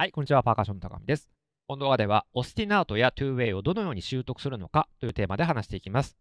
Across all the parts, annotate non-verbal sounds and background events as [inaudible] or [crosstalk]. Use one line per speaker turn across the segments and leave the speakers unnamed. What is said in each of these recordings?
はい、こんにちは。パーカッションの高見です。この動画では、オスティナートやトゥーウェイをどのように習得するのかというテーマで話していきます。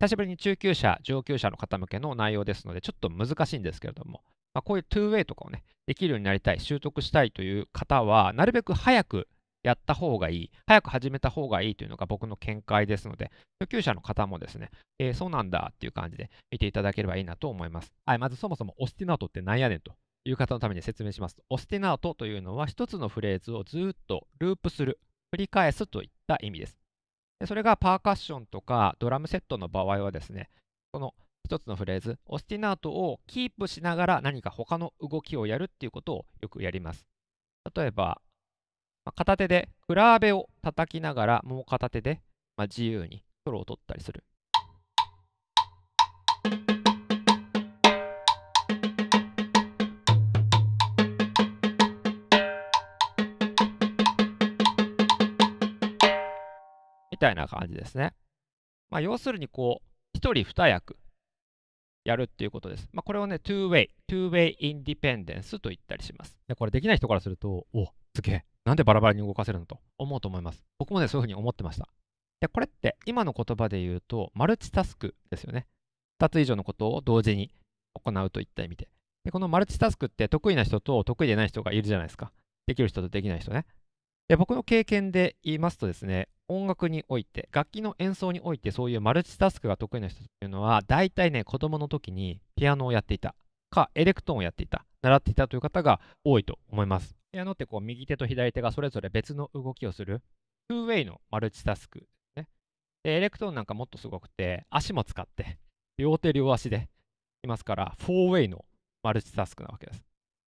久しぶりに中級者、上級者の方向けの内容ですので、ちょっと難しいんですけれども、まあ、こういうトゥーウェイとかをね、できるようになりたい、習得したいという方は、なるべく早くやった方がいい、早く始めた方がいいというのが僕の見解ですので、上級者の方もですね、えー、そうなんだっていう感じで見ていただければいいなと思います。はい、まずそもそもオスティナートってなんやねんという方のために説明しますと、オスティナートというのは一つのフレーズをずっとループする、繰り返すといった意味です。でそれがパーカッションとかドラムセットの場合はですね、この一つのフレーズ、オスティナートをキープしながら何か他の動きをやるっていうことをよくやります。例えば、まあ、片手でクラーベを叩きながら、もう片手で、まあ、自由にソロを取ったりする。みたいな感じですね。まあ、要するに、こう、1人2役やるっていうことです。まあ、これをね、2way、2way independence と言ったりします。でこれできない人からすると、お、すげえ、なんでバラバラに動かせるのと思うと思います。僕もね、そういうふうに思ってました。で、これって今の言葉で言うと、マルチタスクですよね。2つ以上のことを同時に行うといった意味で。で、このマルチタスクって得意な人と得意でない人がいるじゃないですか。できる人とできない人ね。僕の経験で言いますとですね、音楽において、楽器の演奏において、そういうマルチタスクが得意な人っていうのは、大体ね、子供の時にピアノをやっていた、か、エレクトーンをやっていた、習っていたという方が多いと思います。ピアノってこう、右手と左手がそれぞれ別の動きをする、トゥーウェイのマルチタスクですね。で、エレクトーンなんかもっとすごくて、足も使って、両手両足でいますから、フォーウェイのマルチタスクなわけです。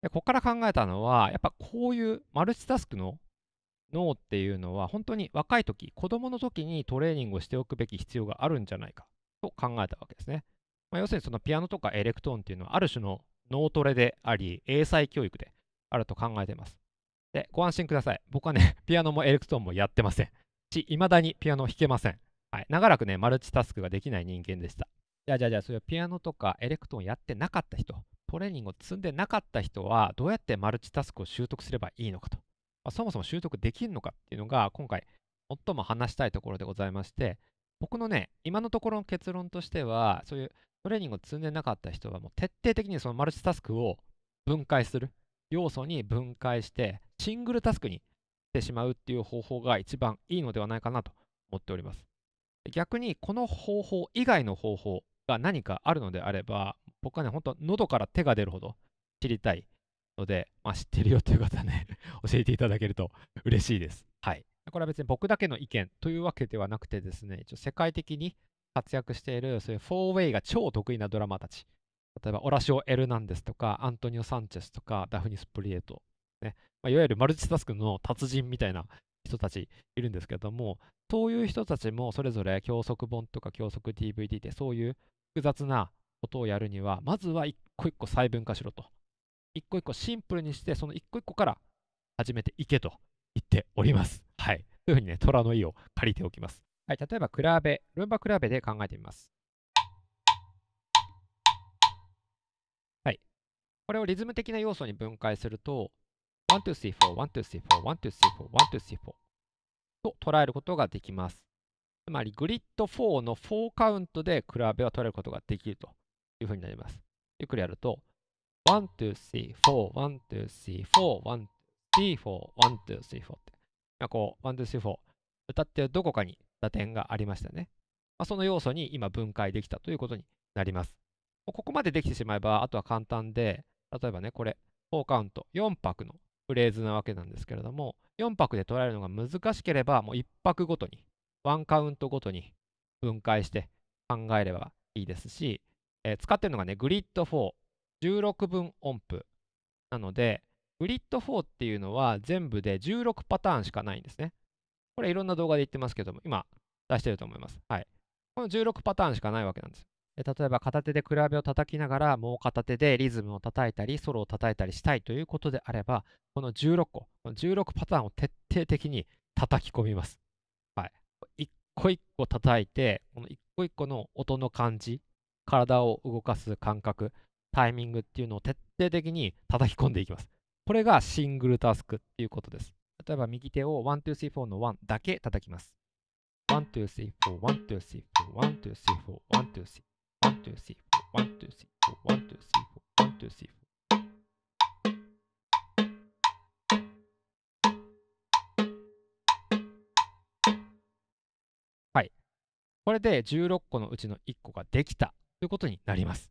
で、ここから考えたのは、やっぱこういうマルチタスクの脳っていうのは本当に若い時子供の時にトレーニングをしておくべき必要があるんじゃないかと考えたわけですね、まあ、要するにそのピアノとかエレクトーンっていうのはある種の脳トレであり英才教育であると考えていますでご安心ください僕はね [laughs] ピアノもエレクトーンもやってませんし未だにピアノ弾けません、はい、長らくねマルチタスクができない人間でしたじゃあじゃあじゃあそういうピアノとかエレクトーンやってなかった人トレーニングを積んでなかった人はどうやってマルチタスクを習得すればいいのかとまあ、そもそも習得できるのかっていうのが、今回、最も話したいところでございまして、僕のね、今のところの結論としては、そういうトレーニングを積んでなかった人は、もう徹底的にそのマルチタスクを分解する、要素に分解して、シングルタスクにしてしまうっていう方法が一番いいのではないかなと思っております。逆に、この方法以外の方法が何かあるのであれば、僕はね、本当喉から手が出るほど知りたいので、まあ、知ってるよという方はね、[laughs] 教えていただけると嬉しいです。はい。これは別に僕だけの意見というわけではなくてですね、一応世界的に活躍している、そういう 4way が超得意なドラマたち。例えば、オラシオ・エルナンデスとか、アントニオ・サンチェスとか、ダフニス・プリエト、ね。まあ、いわゆるマルチタスクの達人みたいな人たちいるんですけども、そういう人たちもそれぞれ教則本とか教則 DVD でそういう複雑なことをやるには、まずは一個一個細分化しろと。一個一個シンプルにして、その一個一個から始めていけと言っております。はい。というふうにね、虎の意を借りておきます。はい、例えば、比べ、ルンバ比べで考えてみます。はい。これをリズム的な要素に分解すると、1234、1234、1234、1234と捉えることができます。つまり、グリッド4の4カウントで比べは捉えることができるというふうになります。ゆっくりやると、1, 2, 3, 4, 1, 2, 3, 4, 1, 2, 3, 4, 1, 2, 3, 4って、まこう、1, 2, 3, 4歌ってどこかに打点がありましたね。まあ、その要素に今分解できたということになります。ここまでできてしまえば、あとは簡単で、例えばね、これ、4カウント、4拍のフレーズなわけなんですけれども、4拍で捉えるのが難しければ、もう1拍ごとに、1カウントごとに分解して考えればいいですし、えー、使ってるのがね、グリッド4、16分音符なので、グリッド4っていうのは全部で16パターンしかないんですね。これいろんな動画で言ってますけども、今出してると思います。はい。この16パターンしかないわけなんです。で例えば片手でクラブを叩きながら、もう片手でリズムを叩いたり、ソロを叩いたりしたいということであれば、この16個、この16パターンを徹底的に叩き込みます。はい。一個一個叩いて、この一個一個の音の感じ、体を動かす感覚、タイミングっていうのを徹底的に叩き込んでいきます。これがシングルタスクっていうことです。例えば右手を1234の1だけ叩きます。1234、1234、1234、1234、1234、1234、1234。1、1、1、2、2、2、3、3、3、4、4、4。これで16個のうちの1個ができたということになります。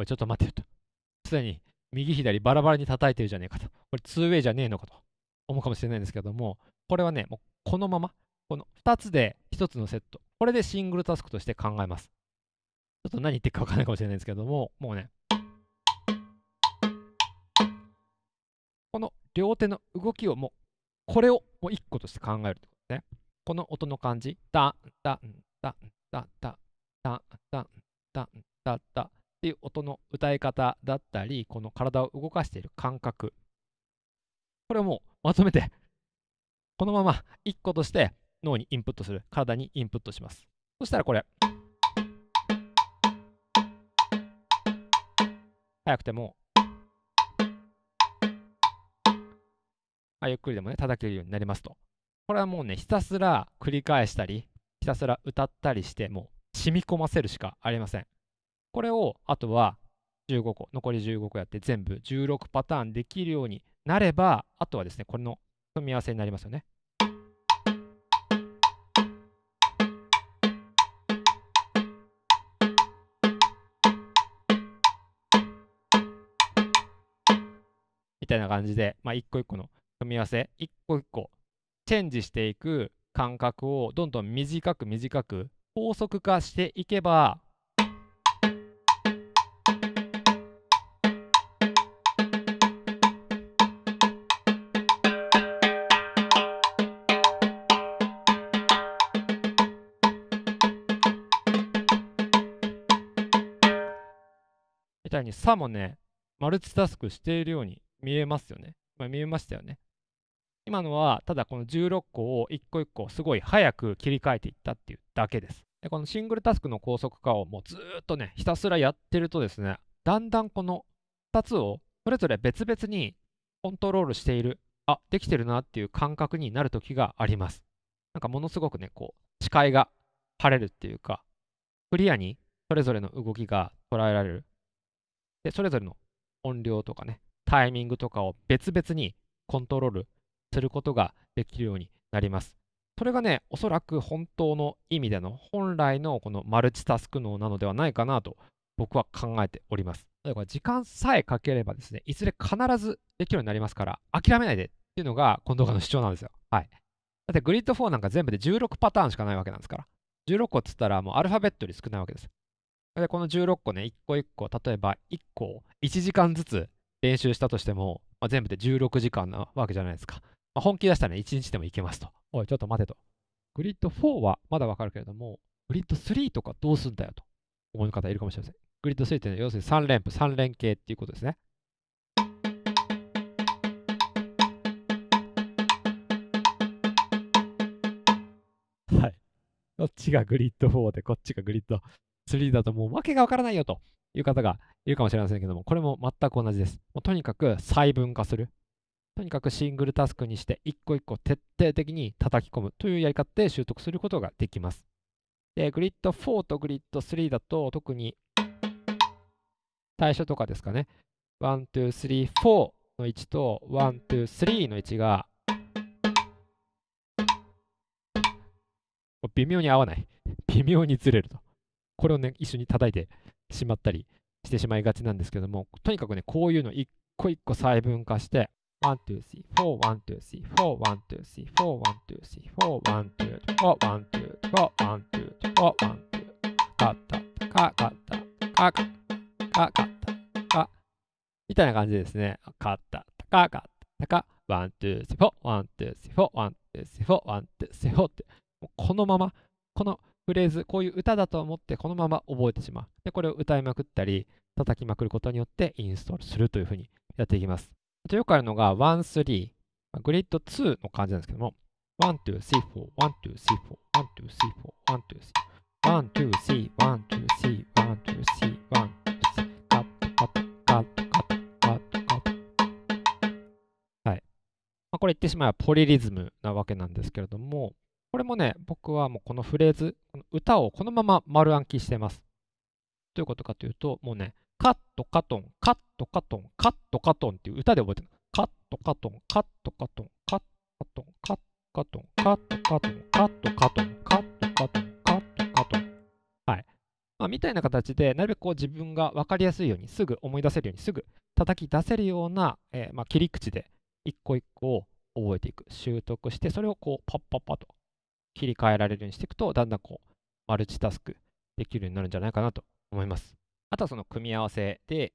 おい、ちょっと待ってよと。すでに右左バラバラに叩いてるじゃねえかと。これ2ウェイじゃねえのかと思うかもしれないんですけども、これはね、もうこのまま、この2つで1つのセット。これでシングルタスクとして考えます。ちょっと何言ってるかわかんないかもしれないんですけども、もうね、この両手の動きをもう、これをもう1個として考えるってことね。この音の感じ、ダン、ダン、ダン、ダン、ダン、ダン、ダン、ダン、ダン、っていう音の歌い方だったり、この体を動かしている感覚。これをもうまとめて、このまま1個として脳にインプットする、体にインプットします。そしたらこれ、早くても、あ、ゆっくりでもね、叩けるようになりますと。これはもうね、ひたすら繰り返したり、ひたすら歌ったりして、もう染み込ませるしかありません。これをあとは15個、残り15個やって全部16パターンできるようになれば、あとはですね、これの組み合わせになりますよね。みたいな感じで、まあ、一個一個の組み合わせ、一個一個チェンジしていく感覚をどんどん短く短く高速化していけば、たいに、さもね、マルチタスクしているように見えますよね。まあ、見えましたよね。今のは、ただこの16個を1個1個すごい早く切り替えていったっていうだけです。でこのシングルタスクの高速化をもうずっとね、ひたすらやってるとですね、だんだんこの2つをそれぞれ別々にコントロールしている、あ、できてるなっていう感覚になる時があります。なんかものすごくね、こう、視界が晴れるっていうか、クリアにそれぞれの動きが捉えられる。で、それぞれの音量とかね、タイミングとかを別々にコントロールすることができるようになります。それがね、おそらく本当の意味での、本来のこのマルチタスク能なのではないかなと僕は考えております。だから時間さえかければですね、いずれ必ずできるようになりますから、諦めないでっていうのがこの動画の主張なんですよ。はい。だってグリッド4なんか全部で16パターンしかないわけなんですから。16個っつったらもうアルファベットより少ないわけです。で、この16個ね、1個1個、例えば1個1時間ずつ練習したとしても、まあ、全部で16時間なわけじゃないですか。まあ、本気出したらね、1日でもいけますと。おい、ちょっと待てと。グリッド4はまだわかるけれども、グリッド3とかどうすんだよと思う方いるかもしれません。グリッド3って、ね、要するに3連符、3連系っていうことですね。はい。こっちがグリッド4で、こっちがグリッド3だともう訳がわからないよという方がいるかもしれませんけども、これも全く同じです。もうとにかく細分化する。とにかくシングルタスクにして一個一個徹底的に叩き込むというやり方で習得することができます。で、グリッド4とグリッド3だと特に対象とかですかね。1、2、3、4の位置と1、2、3の位置が微妙に合わない。微妙にずれると。これをね、一緒に叩いてしまったりしてしまいがちなんですけども、とにかくね、こういうの一個一個細分化して、1, 2, 3, 4, 1, 2, 3, 4, 1, 2, 3, 4, 1, 2, 3, 4, 1, 2, 4, 1, 2, 4, 1, 2, 4, 1, 2, カッタ、カ、カッタ、カ、カ、カッタ、カ、みたいな感じですね。カッタ、タカ、ッタ、カ、ワン、ツー、シフォ、ワン、ツー、シフォ、ワン、ツー、シフォ、ワン、ツー、シフォって、このまま、このフレーズ、こういう歌だと思ってこのまま覚えてしまう。で、これを歌いまくったり、叩きまくることによってインストールするというふうにやっていきます。あとよくあるのが1、3、グリッド2の感じなんですけども、1、2、3、4、1、2、3、4、1、2、3、4、1、2、3、ワン、ツー、スリー、ワン、ツー、スリー、ワン、ツー、スリー、ワン、ツー、スリー、カット、カット、カット、カット、カット、カット。はい。まあ、これ言ってしまえばポリリズムなわけなんですけれども、これもね、僕はもうこのフレーズ、この歌をこのまま丸暗記してます。どういうことかというと、もうね、カットカトン、カットカトン、カットカトンっていう歌で覚えてる。カットカトン、カットカトン、カットカトン、カットカトン、カットカトン、カットカトン、カットカトン、はい。まあ、みたいな形で、なるべくこう自分が分かりやすいように、すぐ思い出せるように、すぐ叩き出せるような、えー、まあ、切り口で、一個一個を覚えていく、習得して、それをこう、パッパッパと切り替えられるようにしていくと、だんだんこう、マルチタスクできるようになるんじゃないかなと思います。あとはその組み合わせで、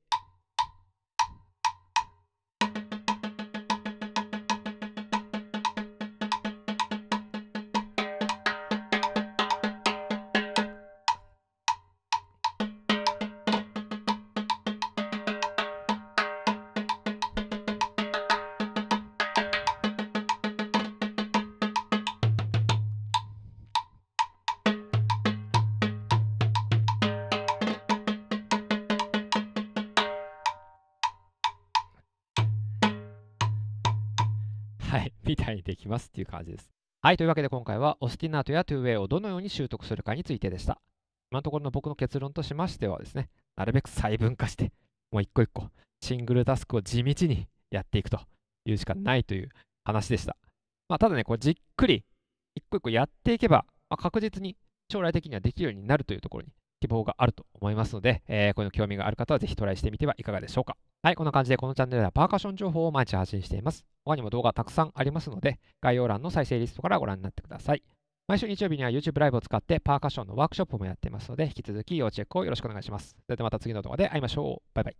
はい、[laughs] みたいにできますっていう感じです。はい、というわけで今回はオスティナートやトゥーウェイをどのように習得するかについてでした。今のところの僕の結論としましてはですね、なるべく細分化して、もう一個一個シングルタスクを地道にやっていくというしかないという話でした。まあ、ただね、こうじっくり一個一個やっていけば、まあ、確実に将来的にはできるようになるというところに希望があると思いますので、えー、この興味がある方はぜひトライしてみてはいかがでしょうか。はい、こんな感じでこのチャンネルではパーカッション情報を毎日発信しています。他にも動画たくさんありますので、概要欄の再生リストからご覧になってください。毎週日曜日には YouTube ライブを使ってパーカッションのワークショップもやっていますので、引き続き要チェックをよろしくお願いします。それではまた次の動画で会いましょう。バイバイ。